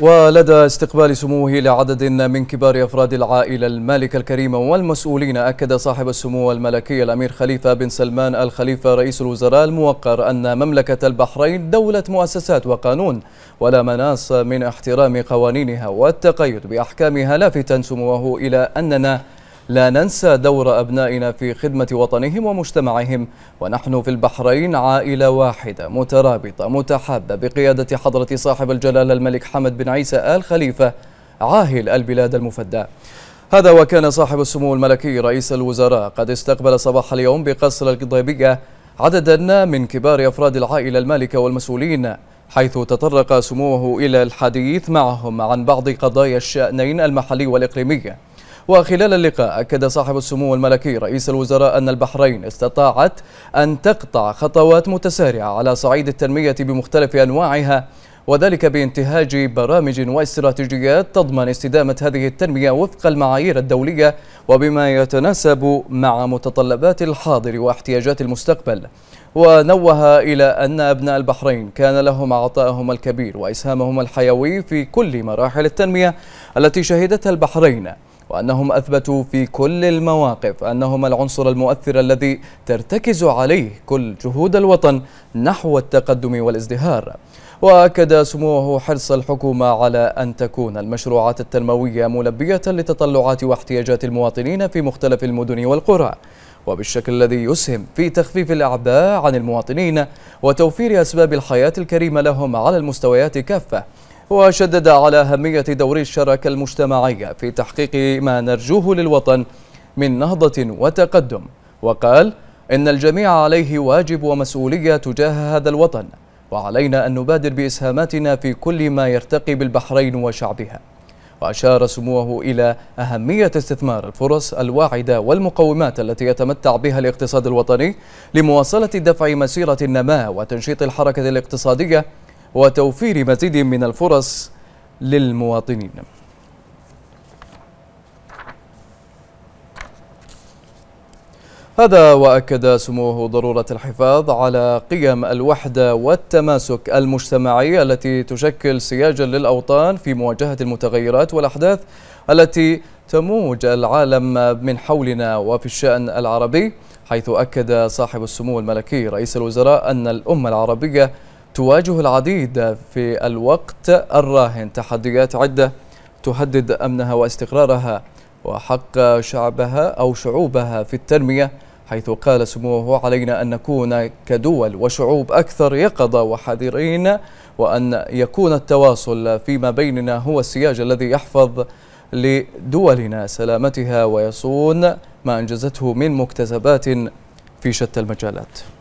ولدى استقبال سموه لعدد من كبار أفراد العائلة المالكة الكريمة والمسؤولين أكد صاحب السمو الملكي الأمير خليفة بن سلمان الخليفة رئيس الوزراء الموقر أن مملكة البحرين دولة مؤسسات وقانون ولا مناص من احترام قوانينها والتقيد بأحكامها لافتا سموه إلى أننا لا ننسى دور أبنائنا في خدمة وطنهم ومجتمعهم ونحن في البحرين عائلة واحدة مترابطة متحابة بقيادة حضرة صاحب الجلالة الملك حمد بن عيسى آل خليفة عاهل البلاد المفدى هذا وكان صاحب السمو الملكي رئيس الوزراء قد استقبل صباح اليوم بقصر القضيبية عددا من كبار أفراد العائلة المالكة والمسؤولين حيث تطرق سموه إلى الحديث معهم عن بعض قضايا الشأنين المحلي والإقليمي وخلال اللقاء أكد صاحب السمو الملكي رئيس الوزراء أن البحرين استطاعت أن تقطع خطوات متسارعة على صعيد التنمية بمختلف أنواعها وذلك بانتهاج برامج واستراتيجيات تضمن استدامة هذه التنمية وفق المعايير الدولية وبما يتناسب مع متطلبات الحاضر واحتياجات المستقبل ونوه إلى أن أبناء البحرين كان لهم عطائهم الكبير وإسهامهم الحيوي في كل مراحل التنمية التي شهدتها البحرين وأنهم أثبتوا في كل المواقف أنهم العنصر المؤثر الذي ترتكز عليه كل جهود الوطن نحو التقدم والازدهار وأكد سموه حرص الحكومة على أن تكون المشروعات التنموية ملبية لتطلعات واحتياجات المواطنين في مختلف المدن والقرى وبالشكل الذي يسهم في تخفيف الأعباء عن المواطنين وتوفير أسباب الحياة الكريمة لهم على المستويات كافة وشدد على أهمية دور الشراكة المجتمعية في تحقيق ما نرجوه للوطن من نهضة وتقدم وقال إن الجميع عليه واجب ومسؤولية تجاه هذا الوطن وعلينا أن نبادر بإسهاماتنا في كل ما يرتقي بالبحرين وشعبها وأشار سموه إلى أهمية استثمار الفرص الواعدة والمقومات التي يتمتع بها الاقتصاد الوطني لمواصلة دفع مسيرة النماء وتنشيط الحركة الاقتصادية وتوفير مزيد من الفرص للمواطنين هذا وأكد سموه ضرورة الحفاظ على قيم الوحدة والتماسك المجتمعي التي تشكل سياجا للأوطان في مواجهة المتغيرات والأحداث التي تموج العالم من حولنا وفي الشأن العربي حيث أكد صاحب السمو الملكي رئيس الوزراء أن الأمة العربية تواجه العديد في الوقت الراهن تحديات عدة تهدد أمنها واستقرارها وحق شعبها أو شعوبها في التنمية حيث قال سموه علينا أن نكون كدول وشعوب أكثر يقظة وحذرين وأن يكون التواصل فيما بيننا هو السياج الذي يحفظ لدولنا سلامتها ويصون ما أنجزته من مكتسبات في شتى المجالات